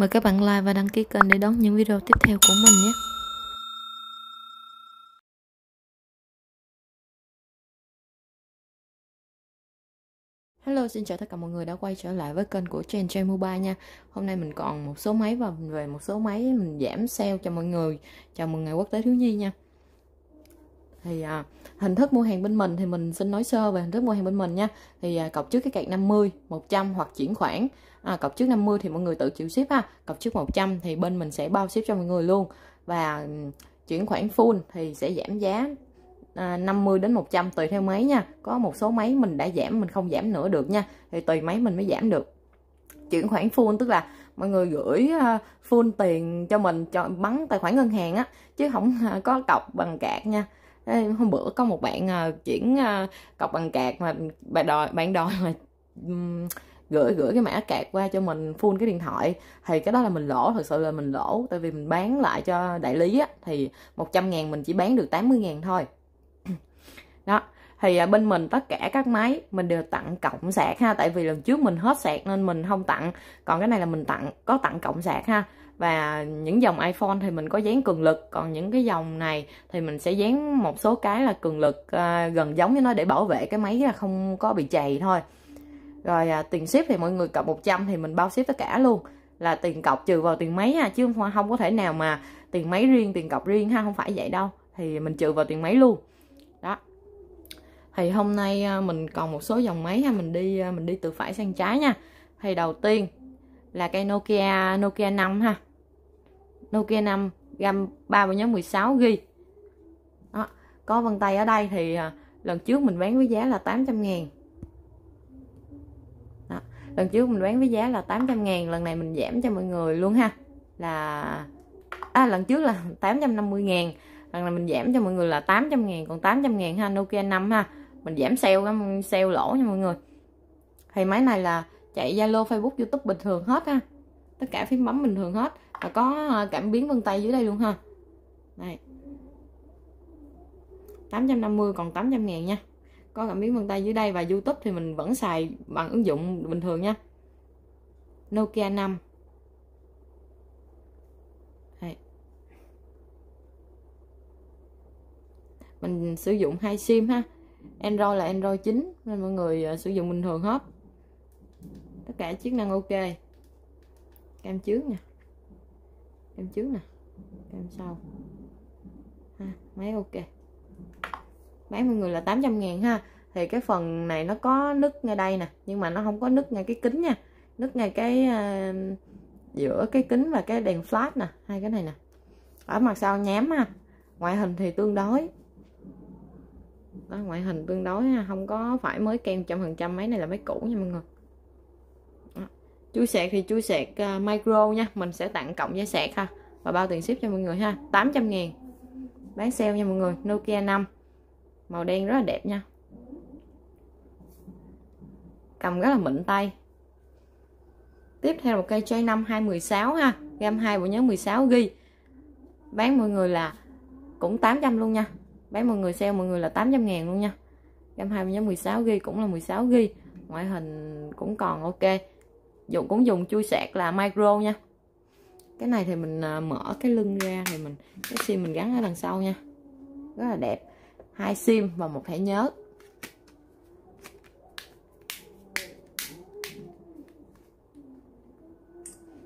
Mời các bạn like và đăng ký kênh để đón những video tiếp theo của mình nhé. Hello, xin chào tất cả mọi người đã quay trở lại với kênh của Chen Chen Mobile nha Hôm nay mình còn một số máy và về một số máy mình giảm sale cho mọi người Chào mừng ngày quốc tế thiếu nhi nha thì à, hình thức mua hàng bên mình thì mình xin nói sơ về hình thức mua hàng bên mình nha thì à, cọc trước cái cạc 50 100 hoặc chuyển khoản à, cọc trước 50 thì mọi người tự chịu ship ha cọc trước 100 thì bên mình sẽ bao ship cho mọi người luôn và chuyển khoản full thì sẽ giảm giá à, 50 đến 100 tùy theo máy nha có một số máy mình đã giảm mình không giảm nữa được nha thì tùy máy mình mới giảm được chuyển khoản full tức là mọi người gửi à, full tiền cho mình cho bắn tài khoản ngân hàng á chứ không à, có cọc bằng cạc nha hôm bữa có một bạn uh, chuyển uh, cọc bằng cạc mà bạn đòi bạn đòi mà um, gửi gửi cái mã cạc qua cho mình full cái điện thoại thì cái đó là mình lỗ thật sự là mình lỗ tại vì mình bán lại cho đại lý á thì 100 ngàn mình chỉ bán được 80 ngàn thôi đó thì ờ, bên mình tất cả các máy mình đều tặng cộng sạc ha tại vì lần trước mình hết sạc nên mình không tặng còn cái này là mình tặng có tặng cộng sạc ha và những dòng iPhone thì mình có dán cường lực còn những cái dòng này thì mình sẽ dán một số cái là cường lực à, gần giống với nó để bảo vệ cái máy là không có bị chày thôi rồi à, tiền ship thì mọi người cọc 100 thì mình bao ship tất cả luôn là tiền cọc trừ vào tiền máy ha à, chứ không, không có thể nào mà tiền máy riêng tiền cọc riêng ha không phải vậy đâu thì mình trừ vào tiền máy luôn đó thì hôm nay à, mình còn một số dòng máy ha mình đi à, mình đi từ phải sang trái nha thì đầu tiên là cây Nokia Nokia 5 ha Nokia 5 gam 3 và nhóm 16 g đó. có vân tay ở đây thì à, lần trước mình bán với giá là 800 ngàn đó. lần trước mình bán với giá là 800 ngàn lần này mình giảm cho mọi người luôn ha là à, lần trước là 850 ngàn lần này mình giảm cho mọi người là 800 ngàn còn 800 ngàn ha Nokia 5 ha mình giảm sale sale lỗ nha mọi người thì máy này là chạy Zalo Facebook YouTube bình thường hết ha tất cả phím bấm bình thường hết và có ờ, cảm biến vân tay dưới đây luôn ha đây 850 còn 800 ngàn nha có cảm biến vân tay dưới đây và YouTube thì mình vẫn xài bằng ứng dụng bình thường nha Nokia 5 đây. mình sử dụng hai sim ha Android là Android 9 nên mọi người ờ, sử dụng bình thường hết tất cả chức năng ok cam trước nha em trước nè em sau ha máy ok bán mọi người là 800 ngàn ha thì cái phần này nó có nứt ngay đây nè nhưng mà nó không có nứt ngay cái kính nha nứt ngay cái uh, giữa cái kính và cái đèn flash nè hai cái này nè ở mặt sau nhám ha ngoại hình thì tương đối đó, ngoại hình tương đối ha. không có phải mới kem trăm phần trăm mấy này là mấy cũ nha mọi người chuối sạc thì chuối sạc uh, à, micro nha mình sẽ tặng cộng giá sạc ha và bao tiền ship cho mọi người ha 800 ngàn bán sale nha mọi người Nokia 5 màu đen rất là đẹp nha cầm rất là mịn tay tiếp theo một cây chơi 5 216 ha gam 2 bộ nhớ 16 ghi bán mọi người là cũng 800 luôn nha bán mọi người sale mọi người là 800 ngàn luôn nha gam 2 bộ nhớ 16 ghi cũng là 16 ghi ngoại hình cũng còn ok dùng cũng dùng chui sạc là micro nha cái này thì mình à, mở cái lưng ra thì mình cái sim mình gắn ở đằng sau nha rất là đẹp hai sim và một thẻ nhớ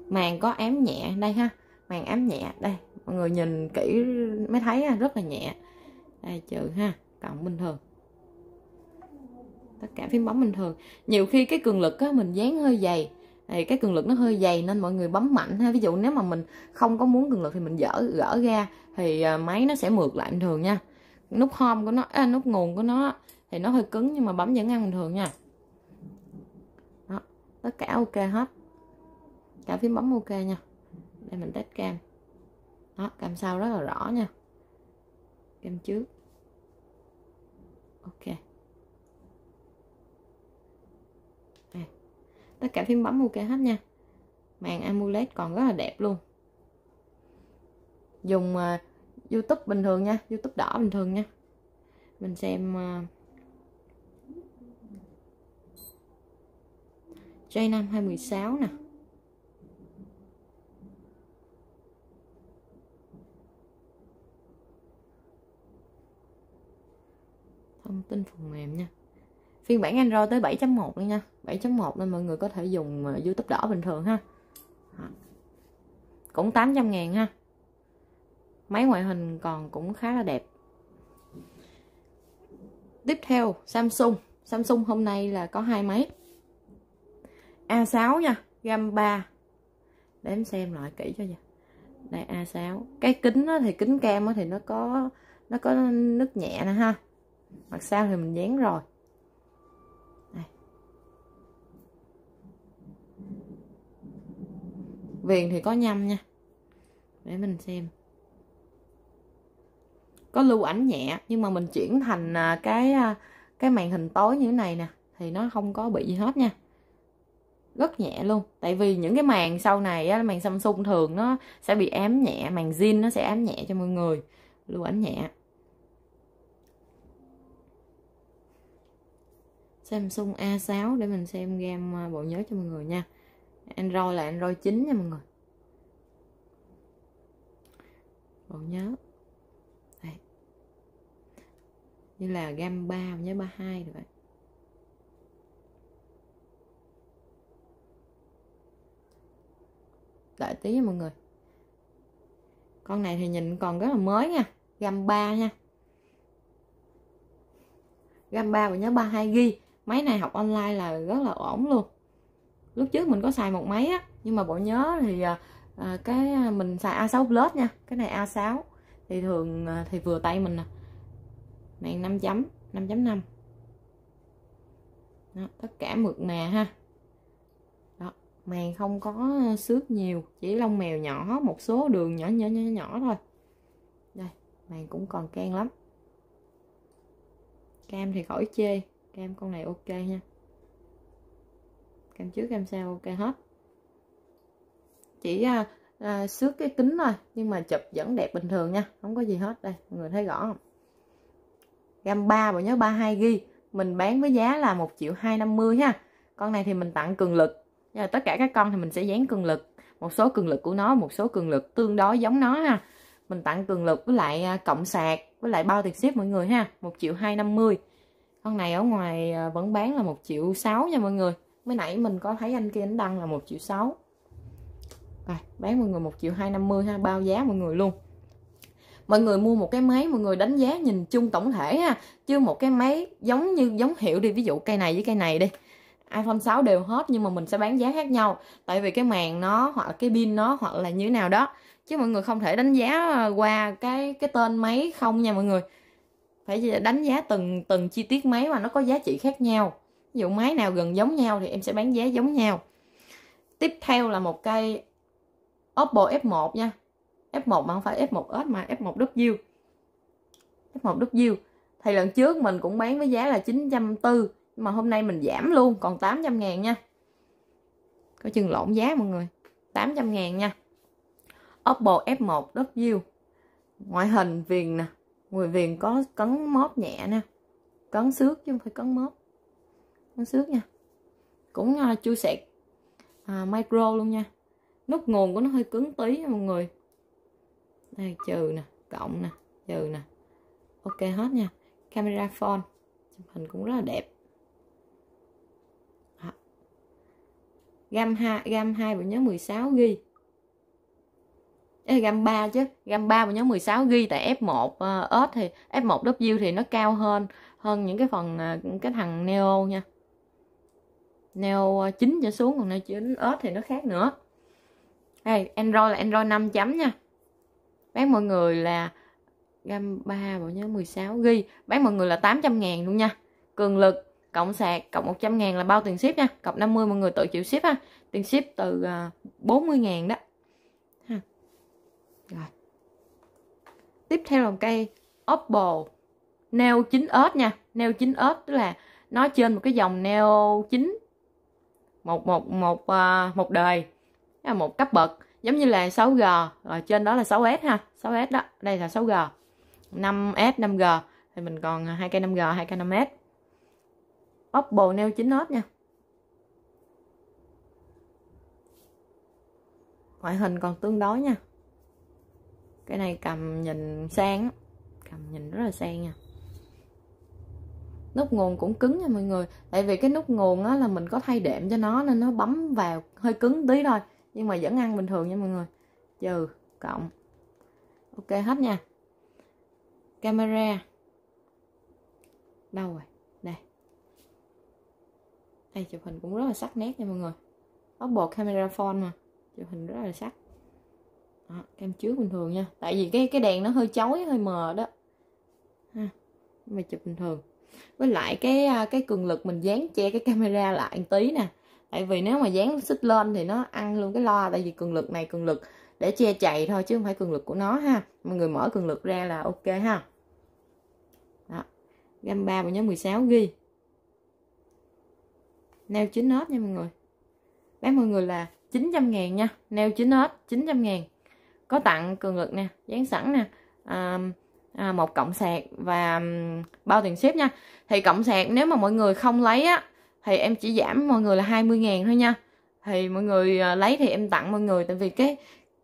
màn có ám nhẹ đây ha màn ám nhẹ đây mọi người nhìn kỹ mới thấy à, rất là nhẹ đây trừ ha cộng bình thường tất cả phím bấm bình thường nhiều khi cái cường lực á, mình dán hơi dày thì cái cường lực nó hơi dày nên mọi người bấm mạnh ha ví dụ nếu mà mình không có muốn cường lực thì mình dở gỡ ra thì à, máy nó sẽ mượt lại bình thường nha nút home của nó à, nút nguồn của nó thì nó hơi cứng nhưng mà bấm vẫn ăn bình thường nha đó tất cả ok hết cả phím bấm ok nha đây mình test cam đó cam sau rất là rõ nha cam trước ok tất cả phím bấm ok hết nha màn amulet còn rất là đẹp luôn dùng uh, YouTube bình thường nha YouTube đỏ bình thường nha mình xem uh, à, J5 sáu nè thông tin phần mềm nha phiên bản Android tới 7.1 luôn nha 7.1 nên mọi người có thể dùng ờ, YouTube đỏ bình thường ha cũng 800 ngàn ha máy ngoại hình còn cũng khá là đẹp tiếp theo Samsung Samsung hôm nay là có hai máy A6 nha gam 3 đếm xem loại kỹ cho nha đây A6 cái kính đó thì kính cam đó thì nó có nó có nứt nhẹ nè ha mặt sau thì mình dán rồi viền thì có nhâm nha để mình xem có lưu ảnh nhẹ nhưng mà mình chuyển thành à, cái à, cái màn hình tối như thế này nè thì nó không có bị gì hết nha rất nhẹ luôn tại vì những cái màn sau này á, màn Samsung thường nó sẽ bị ám nhẹ màn zin nó sẽ ám nhẹ cho mọi người lưu ảnh nhẹ Samsung A6 để mình xem game à, bộ nhớ cho mọi người nha Android là Android chính nha mọi người bộ nhớ Đây. như là gam 3 nhớ 32 rồi vậy đợi tí nha mọi người con này thì nhìn còn rất là mới nha gam 3 nha gam 3 và nhớ 32 ghi máy này học online là rất là ổn luôn lúc trước mình có xài một máy á nhưng mà bộ nhớ thì à, à cái à, mình xài A6 Plus nha cái này A6 thì thường à, thì vừa tay mình nè này 5 chấm 5.5 đó, tất cả mượt mà ha đó, màng không có xước nhiều chỉ lông mèo nhỏ một số đường nhỏ nhỏ nhỏ nhỏ thôi đây màng cũng còn can lắm cam thì khỏi chê cam con này ok nha cam trước cam sau ok hết chỉ à, à, xước cái kính thôi nhưng mà chụp vẫn đẹp bình thường nha không có gì hết đây mọi người thấy rõ không gam 3 bộ nhớ 32 ghi mình bán với giá là 1 triệu 250 ha con này thì mình tặng cường lực Giờ tất cả các con thì mình sẽ dán cường lực một số cường lực của nó một số cường lực tương đối giống nó ha mình tặng cường lực với lại à, cộng sạc với lại bao tiền ship mọi người ha 1 triệu 250 con này ở ngoài à, vẫn bán là 1 triệu 6 nha mọi người mới nãy mình có thấy anh kia anh đăng là một triệu sáu rồi bán mọi người một triệu hai năm mươi ha bao giá mọi người luôn mọi người mua một cái máy mọi người đánh giá nhìn chung tổng thể ha chứ một cái máy giống như giống hiệu đi ví dụ cây này với cây này đi iPhone 6 đều hết nhưng mà mình sẽ bán giá khác nhau tại vì cái màn nó hoặc là cái pin nó hoặc là như thế nào đó chứ mọi người không thể đánh giá ờ, qua cái cái tên máy không nha mọi người phải đánh giá từng từng chi tiết máy mà nó có giá trị khác nhau ví dụ máy nào gần giống nhau thì em sẽ bán giá giống nhau tiếp theo là một cây Oppo F1 nha F1 mà không phải F1S mà F1W F1W thì lần trước mình cũng bán với giá là 940 nhưng mà hôm nay mình giảm luôn còn 800 ngàn nha có chừng lộn giá mọi người 800 ngàn nha Oppo F1W ngoại hình viền nè người viền có cấn móp nhẹ nè cấn xước chứ không phải cấn móp nó xước nha cũng uh, à, chui sẹt uh, micro luôn nha nút nguồn của nó hơi cứng tí nha mọi người đây trừ nè cộng nè trừ nè ok hết nha camera phone chụp hình cũng rất là đẹp à. gam 2 gam 2 bộ nhớ 16 g Ê, gam 3 chứ gam 3 bộ nhớ 16 g tại F1 uh, à, ớt thì F1 W thì nó cao hơn hơn những cái phần uh, cái thằng Neo nha neo ờ, chín trở xuống còn neo chín ớt thì nó khác nữa đây android là android 5 chấm nha bán mọi người là gam 3 bộ nhớ 16 ghi bán mọi người là 800 ngàn luôn nha cường lực cộng sạc cộng 100 ngàn là bao tiền ship nha cộng 50 mọi người tự chịu ship ha tiền ship từ 40 ờ, ngàn đó ha. rồi tiếp theo là cây Oppo Neo 9S nha Neo 9S tức là nó trên một cái dòng Neo 9 một một một ờ, một đời một cấp bậc giống như là 6G rồi trên đó là 6S ha 6S đó đây là 6G 5S 5G thì mình còn hai cây 5G hai cây 5S Oppo Neo 9 Note nha ngoại hình còn tương đối nha cái này cầm nhìn sang cầm nhìn rất là sang nha nút nguồn cũng cứng nha mọi người tại vì cái nút nguồn á là mình có thay đệm cho nó nên nó bấm vào hơi cứng tí thôi nhưng mà vẫn ăn bình thường nha mọi người trừ cộng ok hết nha camera đâu rồi đây đây chụp hình cũng rất là sắc nét nha mọi người có bột camera phone mà chụp hình rất là sắc đó, cam trước bình thường nha tại vì cái cái đèn nó hơi chói hơi mờ đó ha. mà chụp bình thường với lại cái à, cái cường lực mình dán che cái camera lại một tí nè tại vì nếu mà dán xích lên thì nó ăn luôn cái loa tại vì cường lực này cường lực để che chày thôi chứ không phải cường lực của nó ha mọi người mở cường lực ra là ok ha đó gam ba và nhóm 16 ghi neo chín hết nha mọi người bán mọi người là 900 ngàn nha neo chín hết 900 ngàn có tặng cường lực nè dán sẵn nè à, à, một cộng sạc và bao tiền ship nha thì cộng sạc nếu mà mọi người không lấy á thì em chỉ giảm mọi người là 20 ngàn thôi nha thì mọi người à, lấy thì em tặng mọi người tại vì cái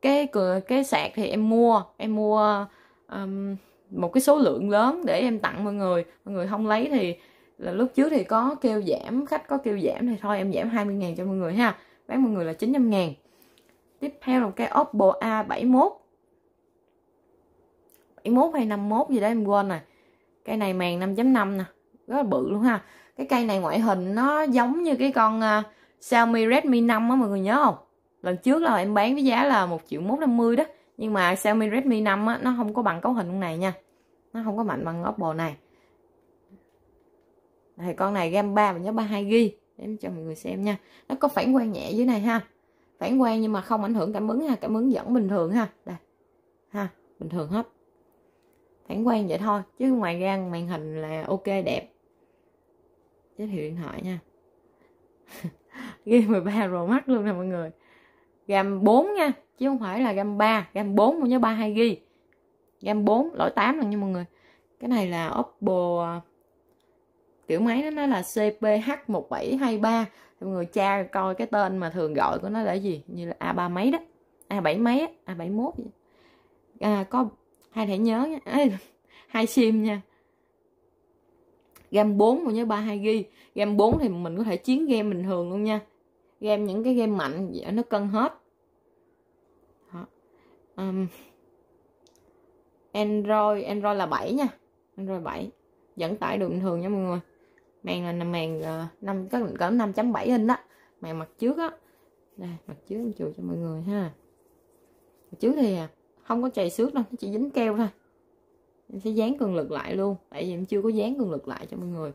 cái cái sạc thì em mua em mua um, một cái số lượng lớn để em tặng mọi người mọi người không lấy thì là lúc trước thì có kêu giảm khách có kêu giảm thì thôi em giảm 20 ngàn cho mọi người ha bán mọi người là 900 ngàn tiếp theo là cái Oppo A71 71 hay 51 gì đó em quên rồi cây này màng 5.5 nè rất là bự luôn ha cái cây này ngoại hình nó giống như cái con à, Xiaomi Redmi 5 á mọi người nhớ không lần trước là em bán với giá là 1 triệu 150 đó nhưng mà Xiaomi Redmi 5 á, nó không có bằng cấu hình con này nha nó không có mạnh bằng Oppo này thì con này gam 3 mình nhớ 32 g em cho mọi người xem nha nó có phản quang nhẹ dưới này ha phản quang nhưng mà không ảnh hưởng cảm ứng ha cảm ứng vẫn bình thường ha đây ha bình thường hết phản quang vậy thôi chứ ngoài ra màn hình là ok đẹp giới thiệu điện thoại nha ghi 13 Pro Max luôn nè mọi người ram 4 nha chứ không phải là ram 3 ram 4 nhớ 32 g ram 4 lỗi 8 lần nha mọi người cái này là Oppo à, kiểu máy đó, nó là CPH1723 mọi người tra coi cái tên mà thường gọi của nó là gì như là A3 mấy đó A7 mấy á, A71 gì. À, có hai thẻ nhớ nha Ê, hai sim nha game 4 mà nhớ 32 g game 4 thì mình có thể chiến game bình thường luôn nha game những cái game mạnh nó cân hết Đó. um, Android Android là 7 nha Android 7 dẫn tải được bình thường nha mọi người màn là màn ờ, năm có cỡ 5.7 inch đó màn mặt trước á đây mặt trước em chùi cho mọi người ha mặt trước thì à không có chày xước đâu nó chỉ dính keo thôi em sẽ dán cường lực lại luôn tại vì em chưa có dán cường lực lại cho mọi người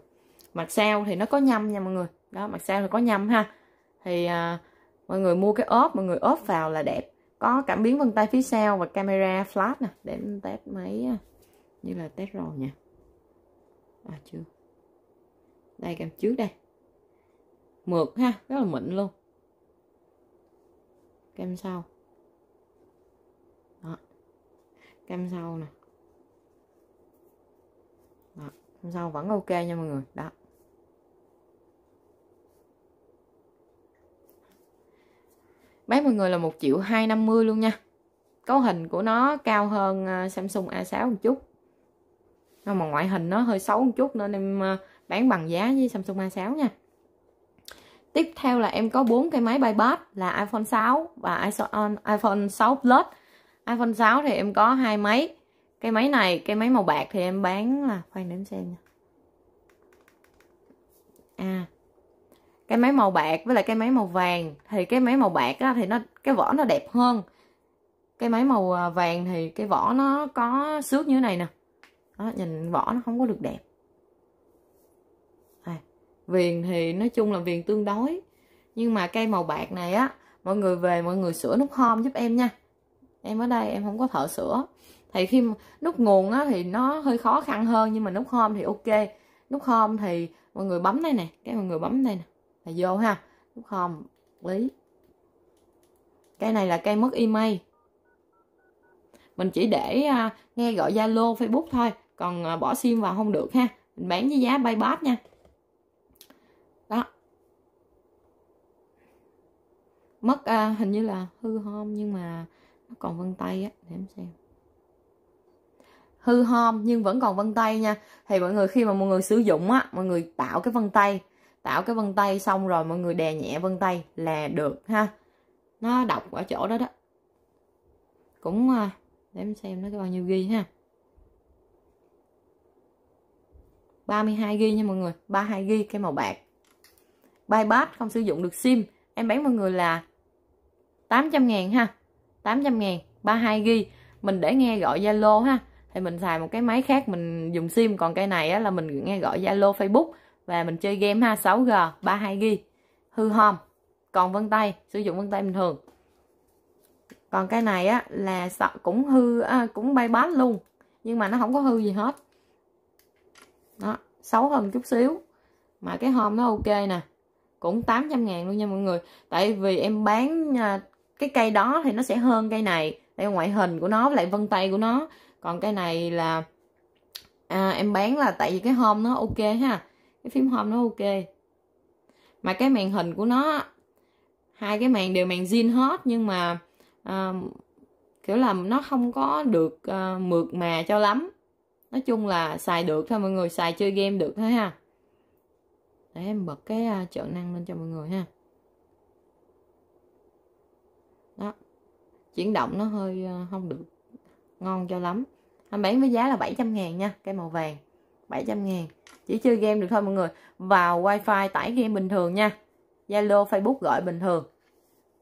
mặt sau thì nó có nhâm nha mọi người đó mặt sau thì có nhâm ha thì à, mọi người mua cái ốp mọi người ốp vào là đẹp có cảm biến vân tay phía sau và camera flash nè để test máy à, như là test rồi nha à chưa đây cầm trước đây mượt ha rất là mịn luôn kem sau cam sau nè đó, cam sau vẫn ok nha mọi người đó bán mọi người là một triệu hai năm mươi luôn nha cấu hình của nó cao hơn ờ, Samsung A6 một chút nhưng mà ngoại hình nó hơi xấu một chút nên em ờ, bán bằng giá với Samsung A6 nha tiếp theo là em có bốn cái máy bay bass là iPhone 6 và iPhone 6 Plus iPhone 6 thì em có hai máy cái máy này cái máy màu bạc thì em bán là khoan để em xem nha à cái máy màu bạc với lại cái máy màu vàng thì cái máy màu bạc á, thì nó cái vỏ nó đẹp hơn cái máy màu à, vàng thì cái vỏ nó có xước như thế này nè đó, nhìn vỏ nó không có được đẹp à, viền thì nói chung là viền tương đối nhưng mà cây màu bạc này á mọi người về mọi người sửa nút hom giúp em nha em ở đây em không có thợ sửa thì khi nút nguồn á, thì nó hơi khó khăn hơn nhưng mà nút home thì ok nút home thì mọi người bấm đây nè cái mọi người bấm đây nè là vô ha nút home lý cây này là cây mất email mình chỉ để uh, nghe gọi zalo facebook thôi còn uh, bỏ sim vào không được ha mình bán với giá bay bát nha đó mất uh, hình như là hư hôm nhưng mà còn vân tay á để em xem hư hom nhưng vẫn còn vân tay nha thì mọi người khi mà mọi người sử dụng á mọi người tạo cái vân tay tạo cái vân tay xong rồi mọi người đè nhẹ vân tay là được ha nó đọc ở chỗ đó đó cũng à, để em xem nó có bao nhiêu ghi ha 32 ghi nha mọi người 32 ghi cái màu bạc bypass không sử dụng được sim em bán mọi người là 800 ngàn ha 800 ngàn 32 g mình để nghe gọi Zalo ha thì mình xài một cái máy khác mình dùng sim còn cái này á, là mình nghe gọi Zalo Facebook và mình chơi game ha 6G 32 g hư hòm còn vân tay sử dụng vân tay bình thường còn cái này á là cũng hư à, cũng bay bán luôn nhưng mà nó không có hư gì hết đó xấu hơn chút xíu mà cái hôm nó ok nè cũng 800 ngàn luôn nha mọi người tại vì em bán à, cái cây đó thì nó sẽ hơn cây này đây ngoại hình của nó với lại vân tay của nó còn cây này là à, em bán là tại vì cái hôm nó ok ha cái phím hôm nó ok mà cái màn hình của nó hai cái màn đều màn zin hết nhưng mà à, kiểu là nó không có được à, mượt mà cho lắm nói chung là xài được thôi mọi người xài chơi game được thôi ha để em bật cái à, trợ năng lên cho mọi người ha chuyển động nó hơi ờ, không được ngon cho lắm anh bán với giá là 700 ngàn nha cái màu vàng 700 ngàn chỉ chơi game được thôi mọi người vào wifi tải game bình thường nha Zalo Facebook gọi bình thường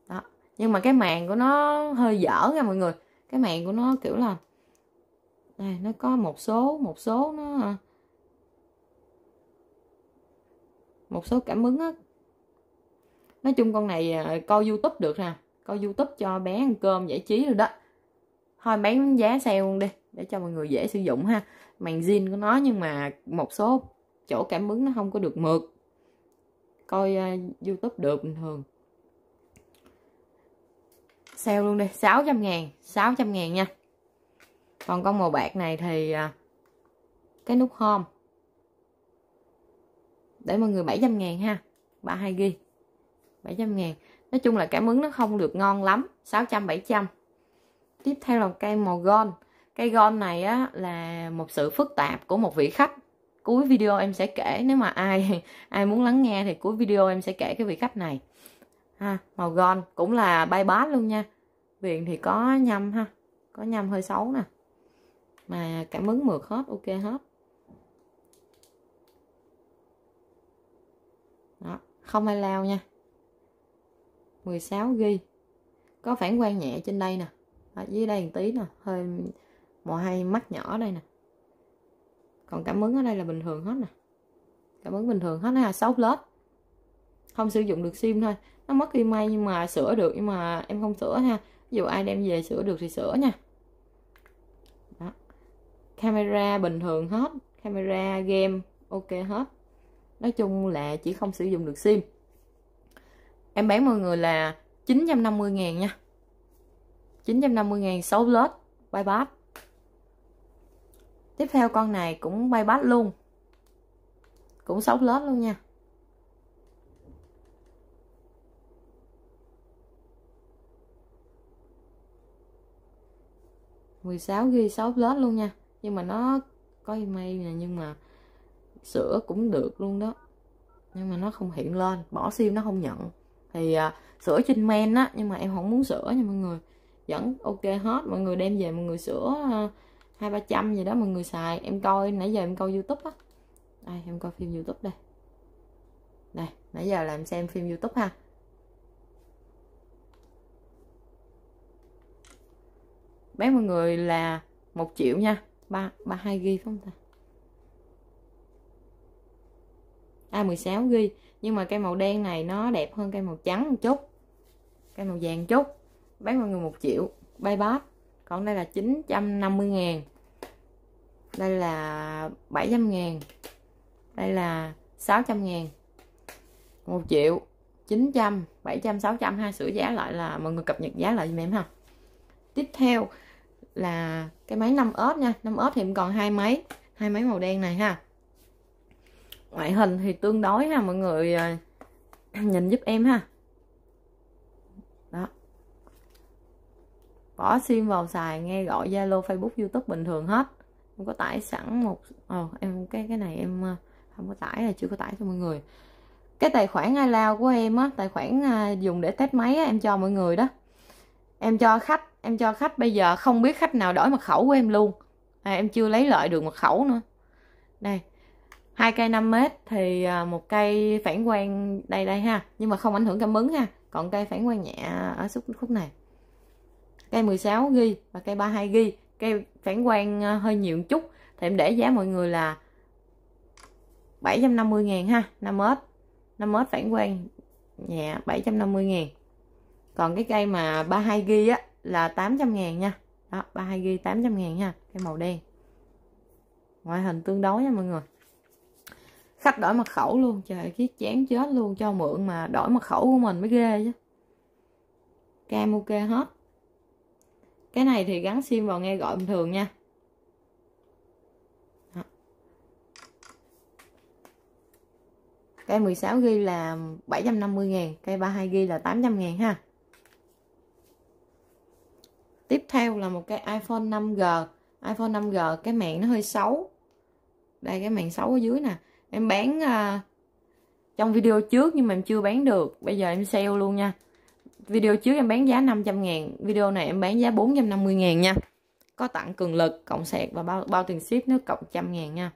đó nhưng mà cái mạng của nó hơi dở nha mọi người cái mạng của nó kiểu là đây à, nó có một số một số nó à, một số cảm ứng á nói chung con này ờ, coi youtube được nè coi youtube cho bé ăn cơm giải trí rồi đó thôi bán giá sale luôn đi để cho mọi người dễ sử dụng ha màn zin của nó nhưng mà một số chỗ cảm ứng nó không có được mượt coi uh, youtube được bình thường sale luôn đi 600 ngàn 600 ngàn nha còn con màu bạc này thì uh, cái nút home để mọi người 700 ngàn ha 32 ghi 700 ngàn nói chung là cảm ứng nó không được ngon lắm 600 700 tiếp theo là cây màu gon cây gon này á, là một sự phức tạp của một vị khách cuối video em sẽ kể nếu mà ai ai muốn lắng nghe thì cuối video em sẽ kể cái vị khách này ha màu gon cũng là bay bá luôn nha viền thì có nhâm ha có nhâm hơi xấu nè mà cảm ứng mượt hết ok hết Đó, không ai lao nha 16GB có phản quang nhẹ trên đây nè ở dưới đây một tí nè hơi mò hay mắt nhỏ đây nè còn cảm ứng ở đây là bình thường hết nè cảm ứng bình thường hết là 6 lớp không sử dụng được sim thôi nó mất khi may nhưng mà sửa được nhưng mà em không sửa ha dù ai đem về sửa được thì sửa nha Đó. camera bình thường hết camera game ok hết nói chung là chỉ không sử dụng được sim em bán mọi người là 950 ngàn nha 950 ngàn 6 lết bay bát tiếp theo con này cũng bay bát luôn cũng 6 lết luôn nha mười sáu ghi sáu lết luôn nha nhưng mà nó có may nè nhưng mà sửa cũng được luôn đó nhưng mà nó không hiện lên bỏ sim nó không nhận thì à, sữa trên men á nhưng mà em không muốn sữa nha mọi người vẫn ok hết mọi người đem về mọi người sữa à, hai ba trăm gì đó mọi người xài em coi nãy giờ em coi youtube á đây em coi phim youtube đây đây nãy giờ làm xem phim youtube ha bé mọi người là một triệu nha ba ba hai ghi không ta a sáu ghi nhưng mà cây màu đen này nó đẹp hơn cây màu trắng một chút cây màu vàng chút bán mọi người một triệu bay bát còn đây là 950 ngàn đây là 700 ngàn đây là 600 ngàn một triệu 900 700 600 hai sửa giá lại là mọi người cập nhật giá lại dùm em ha tiếp theo là cái máy 5 ớt nha 5 ớt thì còn hai máy hai máy màu đen này ha ngoại hình thì tương đối ha mọi người à, nhìn giúp em ha đó bỏ sim vào xài nghe gọi zalo facebook youtube bình thường hết em có tải sẵn một ờ em cái cái này em ờ, không có tải là chưa có tải cho mọi người cái tài khoản lao của em á tài khoản à, dùng để test máy á, em cho mọi người đó em cho khách em cho khách bây giờ không biết khách nào đổi mật khẩu của em luôn à, em chưa lấy lại được mật khẩu nữa đây hai cây 5 mét thì à, một cây phản quang đây đây ha nhưng mà không ảnh hưởng cảm ứng ha còn cây phản quang nhẹ ở xúc khúc này cây 16 ghi và cây 32 ghi cây phản quang à, hơi nhiều một chút thì em để giá mọi người là 750 ngàn ha 5 mét 5 mét phản quang nhẹ 750 ngàn còn cái cây mà 32 ghi á là 800 ngàn nha đó 32 ghi 800 ngàn nha cây màu đen ngoại hình tương đối nha mọi người khách đổi mật khẩu luôn trời cái chán chết luôn cho mượn mà đổi mật khẩu của mình mới ghê chứ cam ok hết cái này thì gắn sim vào nghe gọi bình thường nha cây 16 ghi là 750 ngàn cây 32 ghi là 800 ngàn ha tiếp theo là một cái iPhone 5G iPhone 5G cái mạng nó hơi xấu đây cái mạng xấu ở dưới nè em bán uh, trong video trước nhưng mà em chưa bán được bây giờ em sale luôn nha video trước em bán giá 500 ngàn video này em bán giá 450 ngàn nha có tặng cường lực cộng sạc và bao bao tiền ship nếu cộng trăm ngàn nha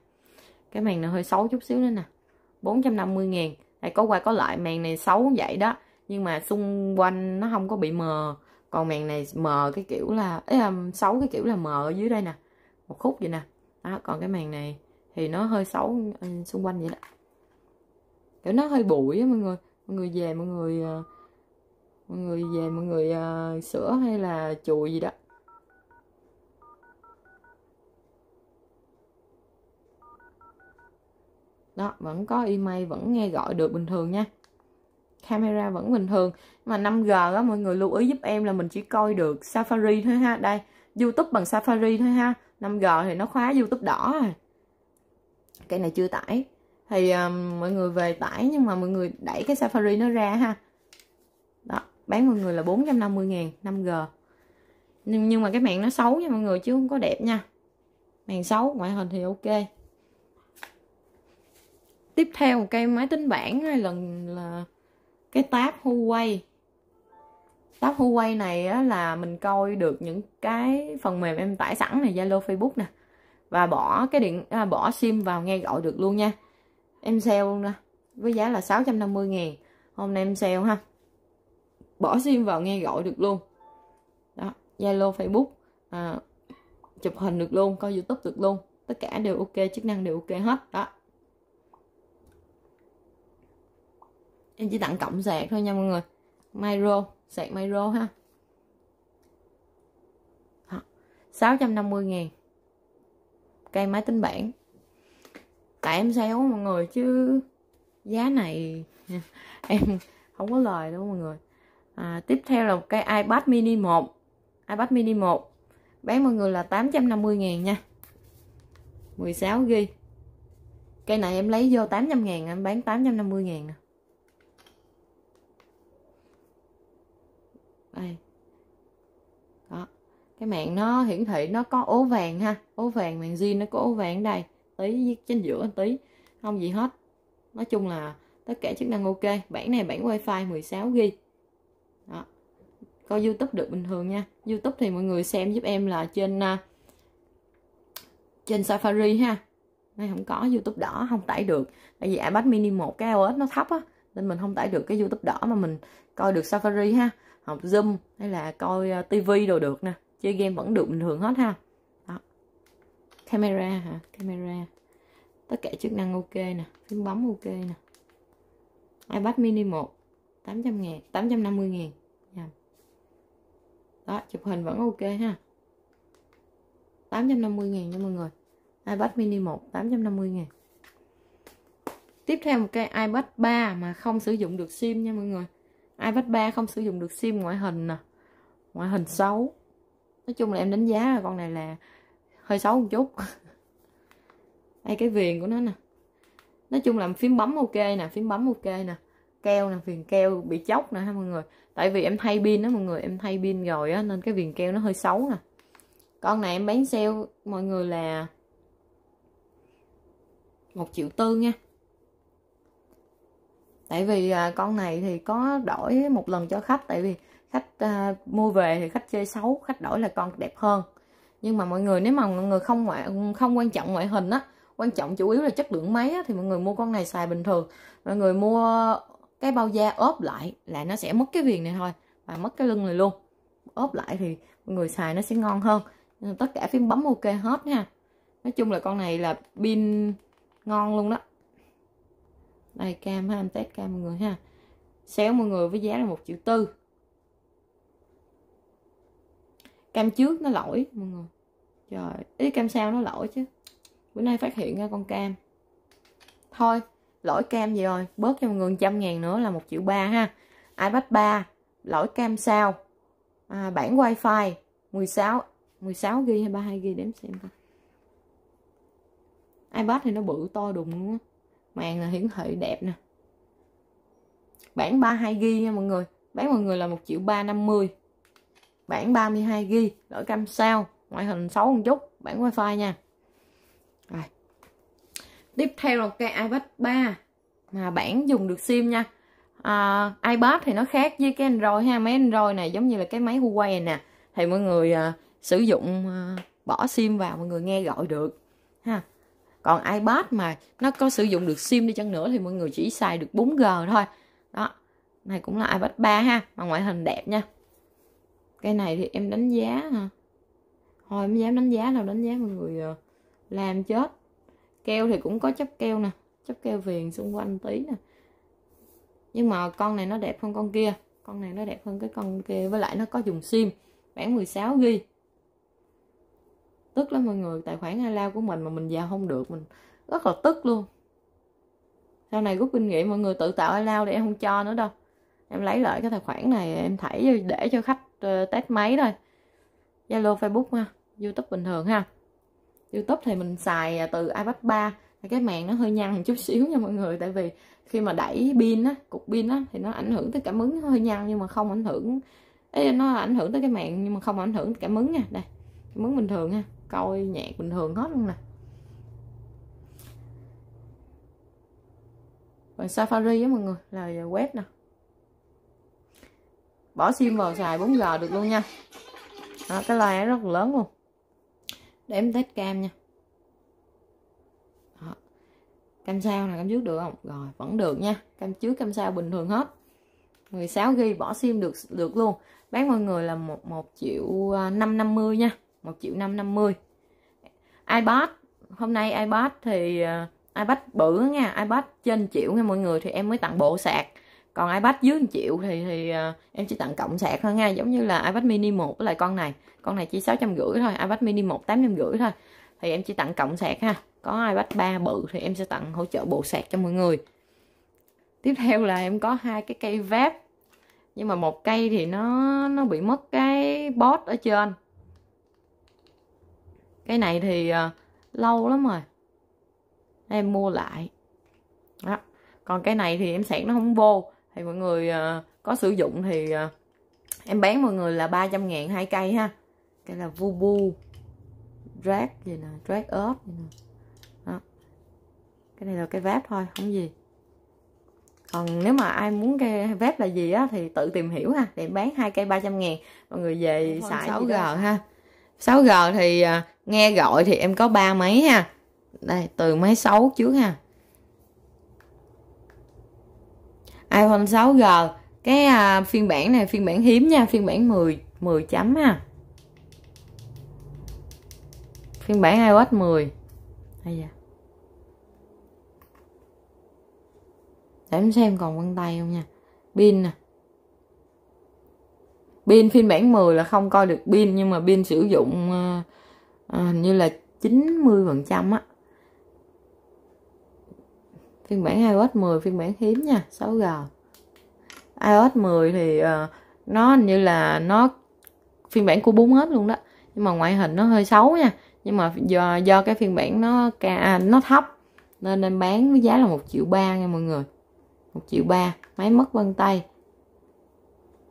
cái màn này hơi xấu chút xíu nữa nè 450 ngàn này có qua có lại màn này xấu vậy đó nhưng mà xung quanh nó không có bị mờ còn màn này mờ cái kiểu là ấy, xấu cái kiểu là mờ ở dưới đây nè một khúc vậy nè đó còn cái màn này thì nó hơi xấu ừ, xung quanh vậy đó kiểu nó hơi bụi á mọi người mọi người về mọi người ờ, mọi người về mọi người uh, sửa hay là chùi gì đó đó vẫn có email vẫn nghe gọi được bình thường nha camera vẫn bình thường mà 5G á mọi người lưu ý giúp em là mình chỉ coi được Safari thôi ha đây YouTube bằng Safari thôi ha 5G thì nó khóa YouTube đỏ rồi cái này chưa tải thì um, mọi người về tải nhưng mà mọi người đẩy cái Safari nó ra ha đó bán mọi người là 450 ngàn 5G nhưng, nhưng mà cái mạng nó xấu nha mọi người chứ không có đẹp nha màn xấu ngoại hình thì ok tiếp theo cây máy tính bảng này lần là cái tab Huawei tab Huawei này á, là mình coi được những cái phần mềm em tải sẵn này Zalo Facebook nè và bỏ cái điện à, bỏ sim vào nghe gọi được luôn nha em sale luôn nè với giá là 650 ngàn hôm nay em sale ha bỏ sim vào nghe gọi được luôn đó Zalo Facebook à, chụp hình được luôn coi YouTube được luôn tất cả đều ok chức năng đều ok hết đó em chỉ tặng cộng sạc thôi nha mọi người micro sạc micro ha đó. 650 ngàn cây máy tính bảng tại em sale mọi người chứ giá này em không có lời đâu mọi người à, tiếp theo là một cây iPad mini 1 iPad mini 1 bán mọi người là 850 ngàn nha 16 g cây này em lấy vô 800 ngàn em bán 850 ngàn nè đây cái mạng nó hiển thị nó có ố vàng ha ố vàng màn zin nó có ố vàng đây tí trên giữa tí không gì hết nói chung là tất cả chức năng ok bản này bản wifi 16 g đó coi youtube được bình thường nha youtube thì mọi người xem giúp em là trên uh, trên safari ha nay không có youtube đỏ không tải được tại vì ipad mini một cái iOS nó thấp á nên mình không tải được cái youtube đỏ mà mình coi được safari ha học zoom hay là coi à, tivi đồ được nè chơi game vẫn được bình thường hết ha đó. camera hả camera tất cả chức năng ok nè phím bấm ok nè iPad mini 1 800 ngàn 850 ngàn dạ. đó chụp hình vẫn ok ha 850 ngàn nha mọi người iPad mini 1 850 ngàn tiếp theo một cái iPad 3 mà không sử dụng được sim nha mọi người iPad 3 không sử dụng được sim ngoại hình nè ngoại hình xấu nói chung là em đánh giá là con này là hơi xấu một chút đây cái viền của nó nè nói chung là phím bấm ok nè phím bấm ok nè keo nè viền keo bị chóc nè ha mọi người tại vì em thay pin đó mọi người em thay pin rồi á nên cái viền keo nó hơi xấu nè con này em bán sale mọi người là một triệu tư nha tại vì à, con này thì có đổi một lần cho khách tại vì khách à, mua về thì khách chơi xấu khách đổi là con đẹp hơn nhưng mà mọi người nếu mà mọi người không ngoại không quan trọng ngoại hình á quan trọng chủ yếu là chất lượng máy á, thì mọi người mua con này xài bình thường mọi người mua cái bao da ốp lại là nó sẽ mất cái viền này thôi và mất cái lưng này luôn ốp lại thì mọi người xài nó sẽ ngon hơn tất cả phím bấm ok hết nha nói chung là con này là pin ngon luôn đó đây cam ha em test cam mọi người ha xéo mọi người với giá là một triệu tư cam trước nó lỗi mọi người trời ý cam sau nó lỗi chứ bữa nay phát hiện ra con cam thôi lỗi cam gì rồi bớt cho mọi người trăm ngàn nữa là một triệu ba ha ipad 3 lỗi cam sao à, bản wifi 16 16 g hay 32 g đếm xem coi ipad thì nó bự to đùng luôn á màn là hiển thị đẹp nè bản 32 g nha mọi người bán mọi người là một triệu ba năm mươi bản 32GB lỗi cam sao ngoại hình xấu một chút bản wifi nha rồi. tiếp theo là cái iPad 3 mà bản dùng được sim nha à, iPad thì nó khác với cái Android ha máy Android này giống như là cái máy Huawei này nè thì mọi người à, sử dụng à, bỏ sim vào mọi người nghe gọi được ha còn iPad mà nó có sử dụng được sim đi chăng nữa thì mọi người chỉ xài được 4G thôi đó này cũng là iPad 3 ha mà ngoại hình đẹp nha cái này thì em đánh giá hả thôi em dám đánh giá nào đánh giá mọi người ờ, làm chết keo thì cũng có chấp keo nè chấp keo viền xung quanh tí nè nhưng mà con này nó đẹp hơn con kia con này nó đẹp hơn cái con kia với lại nó có dùng sim bản 16 ghi tức lắm mọi người tài khoản lao của mình mà mình vào không được mình rất là tức luôn sau này rút kinh nghiệm mọi người tự tạo lao để em không cho nữa đâu em lấy lại cái tài khoản này em thảy để cho khách test máy thôi Zalo Facebook ha YouTube bình thường ha YouTube thì mình xài à, từ iPad 3 cái màn nó hơi nhăn một chút xíu nha mọi người tại vì khi mà đẩy pin á cục pin á thì nó ảnh hưởng tới cảm ứng hơi nhăn nhưng mà không ảnh hưởng Ê, nó ảnh hưởng tới cái mạng nhưng mà không ảnh hưởng tới cảm ứng nha đây cảm ứng bình thường nha coi nhạc bình thường hết luôn nè còn Safari á mọi người là web nè bỏ sim vào xài 4G được luôn nha đó, cái loa rất là lớn luôn để em test cam nha đó. cam sao là cam trước được không rồi vẫn được nha cam trước cam sau bình thường hết 16 ghi bỏ sim được được luôn bán mọi người là một một triệu à, năm năm mươi nha một triệu năm năm mươi iPad hôm nay iPad thì à, iPad bự nha iPad trên triệu nha mọi người thì em mới tặng bộ sạc còn iPad dưới 1 triệu thì thì ờ, em chỉ tặng cộng sạc thôi nha giống như là iPad mini 1 với lại con này con này chỉ 650 thôi iPad mini 1 850 thôi thì em chỉ tặng cộng sạc ha có iPad 3 bự thì em sẽ tặng hỗ trợ bộ sạc cho mọi người tiếp theo là em có hai cái cây vép nhưng mà một cây thì nó nó bị mất cái bót ở trên cái này thì uh, lâu lắm rồi em mua lại đó còn cái này thì em sạc nó không vô thì mọi người ờ, có sử dụng thì ờ, em bán mọi người là 300 ngàn hai cây ha cái là Vubu drag gì nè drag up gì nè đó. cái này là cái vép thôi không gì còn nếu mà ai muốn cái vép là gì á thì tự tìm hiểu ha để bán hai cây 300 ngàn mọi người về Còn xài 6G ha 6G thì ờ, nghe gọi thì em có ba máy ha đây từ máy 6 trước ha iPhone 6G cái à, phiên bản này phiên bản hiếm nha phiên bản 10 10 chấm ha phiên bản iOS 10 hay dạ để em xem còn vân tay không nha pin nè pin phiên bản 10 là không coi được pin nhưng mà pin sử dụng à, hình như là 90 phần trăm á phiên bản iOS 10 phiên bản hiếm nha 6G iOS 10 thì uh, nó như là nó phiên bản của 4 hết luôn đó nhưng mà ngoại hình nó hơi xấu nha nhưng mà do do cái phiên bản nó à, nó thấp nên em bán với giá là một triệu ba nha mọi người một triệu ba máy mất vân tay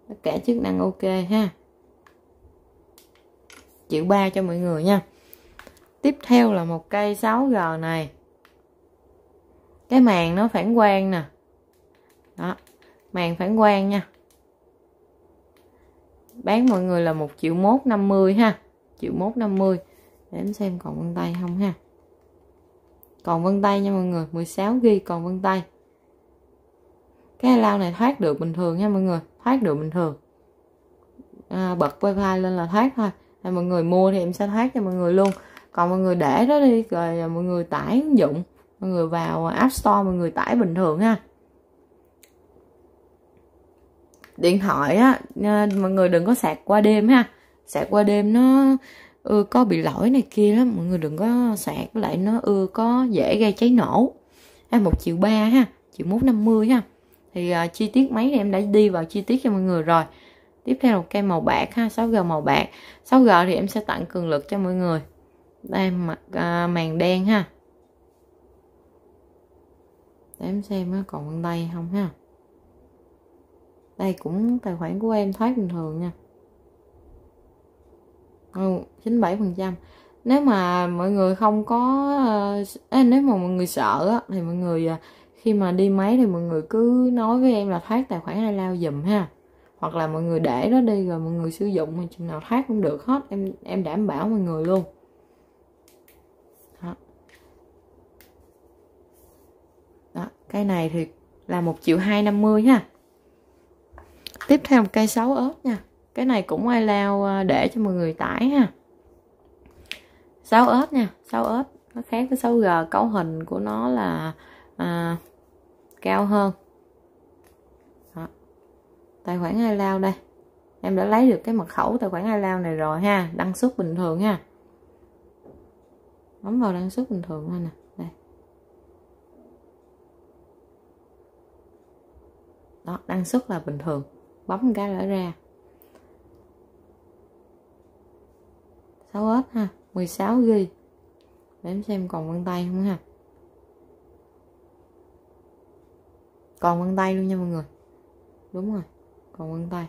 tất cả chức năng ok ha triệu ba cho mọi người nha tiếp theo là một cây 6G này cái màn nó phản quang nè đó màn phản quang nha bán mọi người là một triệu mốt năm mươi ha triệu mốt năm mươi để em xem còn vân tay không ha còn vân tay nha mọi người 16 ghi còn vân tay cái lao này thoát được bình thường nha mọi người thoát được bình thường à, bật wifi lên là thoát thôi mọi người mua thì em sẽ thoát cho mọi người luôn còn mọi người để đó đi rồi mọi người tải ứng dụng mọi người vào app store mọi người tải bình thường ha điện thoại á mọi người đừng có sạc qua đêm ha sạc qua đêm nó ưa ừ, có bị lỗi này kia lắm mọi người đừng có sạc lại nó ưa ừ, có dễ gây cháy nổ à, một triệu ba ha triệu mốt năm mươi ha thì uh, chi tiết máy này em đã đi vào chi tiết cho mọi người rồi tiếp theo là một cây màu bạc ha 6G màu bạc 6G thì em sẽ tặng cường lực cho mọi người đây mặt uh, à, màn đen ha để em xem nó còn đây không ha đây cũng tài khoản của em thấy bình thường nha ừ, 97 phần trăm nếu mà mọi người không có à, nếu mà mọi người sợ á, thì mọi người ờ, khi mà đi máy thì mọi người cứ nói với em là thoát tài khoản hay lao dùm ha hoặc là mọi người để nó đi rồi mọi người sử dụng mà chừng nào thoát cũng được hết em em đảm bảo mọi người luôn cây này thì là một triệu hai năm mươi ha tiếp theo một cây sáu ớt nha cái này cũng ai lao à, để cho mọi người tải ha sáu ớt nha sáu ớt nó khác với sáu g cấu hình của nó là à, cao hơn Đó. tài khoản ai lao đây em đã lấy được cái mật khẩu tài khoản ai lao này rồi ha đăng xuất bình thường ha bấm vào đăng xuất bình thường thôi nè đó đăng xuất là bình thường bấm cái lỡ ra 6S ha 16 ghi để em xem còn vân tay không ha còn vân tay luôn nha mọi người đúng rồi còn vân tay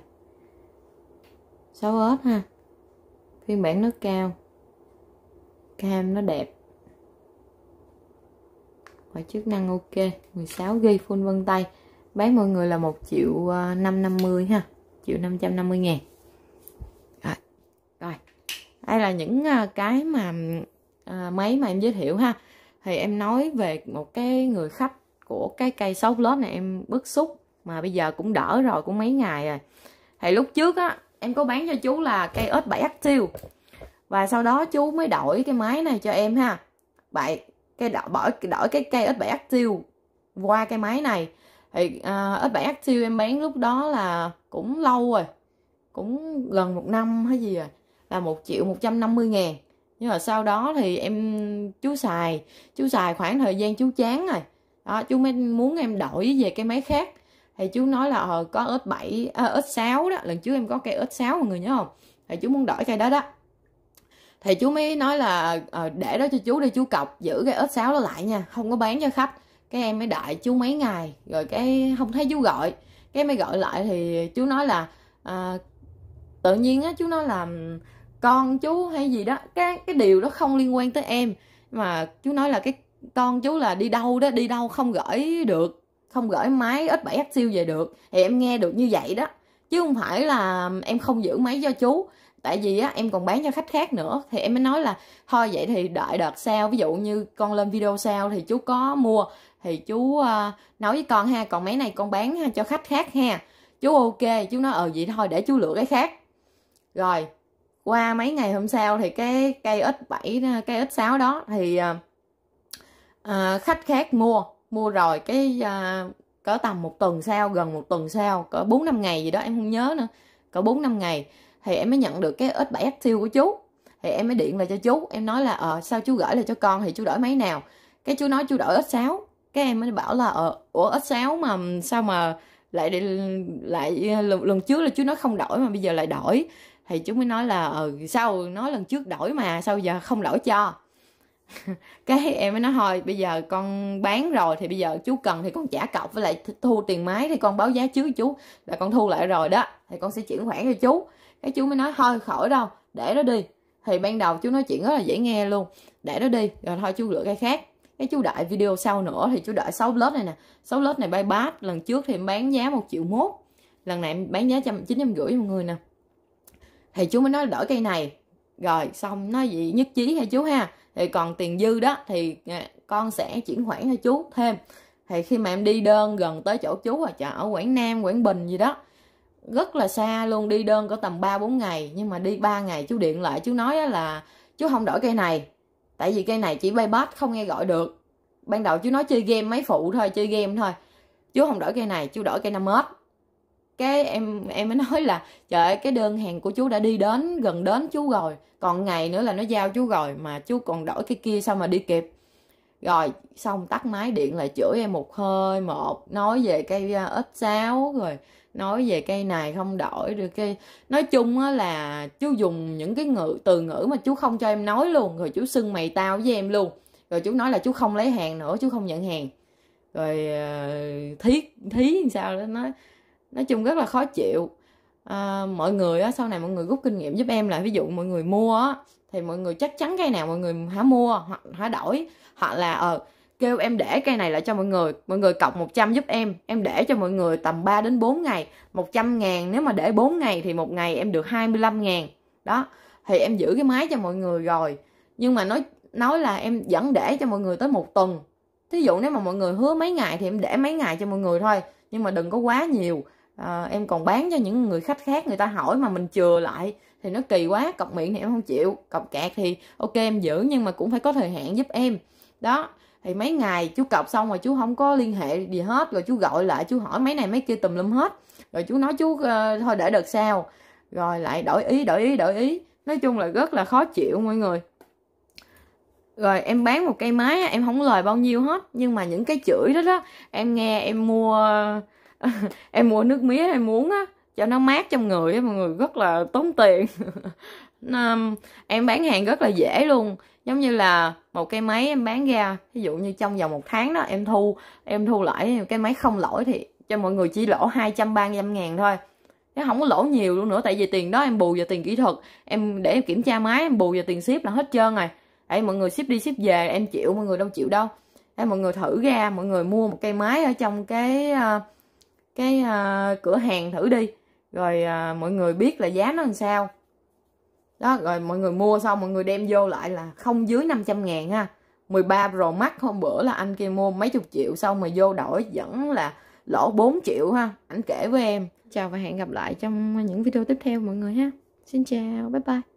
6S ha phiên bản nó cao cam nó đẹp và chức năng ok 16 ghi full vân tay bán mọi người là một triệu ờ, năm năm mươi ha triệu năm trăm năm mươi ngàn rồi. rồi đây là những ờ, cái mà ờ, máy mà em giới thiệu ha thì em nói về một cái người khách của cái cây sấu lót này em bức xúc mà bây giờ cũng đỡ rồi cũng mấy ngày rồi thì lúc trước á em có bán cho chú là cây ớt 7 tiêu và sau đó chú mới đổi cái máy này cho em ha vậy cái đổi, đổi cái cây ớt 7 tiêu qua cái máy này thì à, ếch bản siêu em bán lúc đó là cũng lâu rồi cũng gần một năm hay gì rồi là một triệu một trăm năm mươi ngàn nhưng mà sau đó thì em chú xài chú xài khoảng thời gian chú chán rồi đó chú mới muốn em đổi về cái máy khác thì chú nói là ờ có ớt bảy à, ớt 6 đó lần trước em có cây ớt sáu mọi người nhớ không thì chú muốn đổi cây đó đó thì chú mới nói là à, để đó cho chú đi chú cọc giữ cái ớt sáu đó lại nha không có bán cho khách cái em mới đợi chú mấy ngày rồi cái không thấy chú gọi cái mới gọi lại thì chú nói là à, tự nhiên á chú nói là con chú hay gì đó cái cái điều đó không liên quan tới em mà chú nói là cái con chú là đi đâu đó đi đâu không gửi được không gửi máy ít bảy siêu về được thì em nghe được như vậy đó chứ không phải là em không giữ máy cho chú tại vì á em còn bán cho khách khác nữa thì em mới nói là thôi vậy thì đợi đợt sau ví dụ như con lên video sau thì chú có mua thì chú ờ, nói với con ha còn mấy này con bán ha, ờ, cho khách khác ha chú ok chú nói ờ vậy thôi để chú lựa cái khác rồi qua mấy ngày hôm sau thì cái cây ít 7 ờ, cây ít 6 đó thì uh, khách khác mua mua rồi cái uh, cỡ tầm một tuần sau gần một tuần sau có bốn năm ngày gì đó em không nhớ nữa có bốn năm ngày thì em mới nhận được cái ít 7 siêu của chú thì em mới điện lại cho chú em nói là ờ sao chú gửi lại cho con thì chú đổi máy nào cái chú nói chú đổi ít 6 cái em mới bảo là ờ ủa x6 mà sao mà lại lại lần, lần trước là chú nói không đổi mà bây giờ lại đổi thì chú mới nói là ờ sao nói lần trước đổi mà sao giờ không đổi cho cái em mới nói thôi bây giờ con bán rồi thì bây giờ chú cần thì con trả cọc với lại thu tiền máy thì con báo giá trước chú là con thu lại rồi đó thì con sẽ chuyển khoản cho chú cái chú mới nói thôi khỏi đâu để đó đi thì ban đầu chú nói chuyện rất là dễ nghe luôn để đó đi rồi thôi chú lựa cái khác cái chú đợi video sau nữa thì chú đợi 6 lớp này nè 6 lớp này bay bát lần trước thì em bán giá một triệu mốt lần này em bán giá trăm chín trăm rưỡi mọi người nè thì chú mới nói đổi cây này rồi xong nói gì nhất trí hay chú ha thì còn tiền dư đó thì à, con sẽ chuyển khoản cho chú thêm thì khi mà em đi đơn gần tới chỗ chú là chợ ở quảng nam quảng bình gì đó rất là xa luôn đi đơn có tầm 3 4 ngày nhưng mà đi 3 ngày chú điện lại chú nói là chú không đổi cây này tại vì cây này chỉ bay bát không nghe gọi được ban đầu chú nói chơi game mấy phụ thôi chơi game thôi chú không đổi cây này chú đổi cây năm mét cái em em mới nói là trời ơi cái đơn hàng của chú đã đi đến gần đến chú rồi còn ngày nữa là nó giao chú rồi mà chú còn đổi cái kia sao mà đi kịp rồi xong tắt máy điện lại chửi em một hơi một nói về cây ít 6 rồi nói về cây này không đổi được cái nói chung á là chú dùng những cái ngữ từ ngữ mà chú không cho em nói luôn rồi chú xưng mày tao với em luôn rồi chú nói là chú không lấy hàng nữa chú không nhận hàng rồi uh, thí thí sao đó nói nói chung rất là khó chịu à, mọi người á, sau này mọi người rút kinh nghiệm giúp em là ví dụ mọi người mua á, thì mọi người chắc chắn cây nào mọi người hả mua hoặc hả đổi hoặc là ờ uh, kêu em để cây này lại cho mọi người mọi người cộng 100 giúp em em để cho mọi người tầm 3 đến 4 ngày 100 ngàn nếu mà để 4 ngày thì một ngày em được 25 ngàn đó thì em giữ cái máy cho mọi người rồi nhưng mà nói nói là em vẫn để cho mọi người tới một tuần thí dụ nếu mà mọi người hứa mấy ngày thì em để mấy ngày cho mọi người thôi nhưng mà đừng có quá nhiều à, em còn bán cho những người khách khác người ta hỏi mà mình chừa lại thì nó kỳ quá cọc miệng thì em không chịu cọc kẹt thì ok em giữ nhưng mà cũng phải có thời hạn giúp em đó thì mấy ngày chú cọc xong rồi chú không có liên hệ gì hết rồi chú gọi lại chú hỏi mấy này mấy kia tùm lum hết rồi chú nói chú uh, thôi để đợt sau rồi lại đổi ý đổi ý đổi ý nói chung là rất là khó chịu mọi người rồi em bán một cây máy em không lời bao nhiêu hết nhưng mà những cái chửi đó đó em nghe em mua em mua nước mía em muốn á cho nó mát trong người á mọi người rất là tốn tiền um, em bán hàng rất là dễ luôn giống như là một cái máy em bán ra ví dụ như trong vòng một tháng đó em thu em thu lãi cái máy không lỗi thì cho mọi người chỉ lỗ 235 ngàn thôi nó không có lỗ nhiều luôn nữa tại vì tiền đó em bù vào tiền kỹ thuật em để em kiểm tra máy em bù vào tiền ship là hết trơn rồi để mọi người ship đi ship về em chịu mọi người đâu chịu đâu để mọi người thử ra mọi người mua một cây máy ở trong cái ờ, cái uh, cửa hàng thử đi rồi uh, mọi người biết là giá nó làm sao đó rồi mọi người mua xong mọi người đem vô lại là không dưới 500 ngàn ha 13 Pro Max hôm bữa là anh kia mua mấy chục triệu xong mà vô đổi vẫn là lỗ 4 triệu ha anh kể với em chào và hẹn gặp lại trong những video tiếp theo mọi người ha xin chào bye bye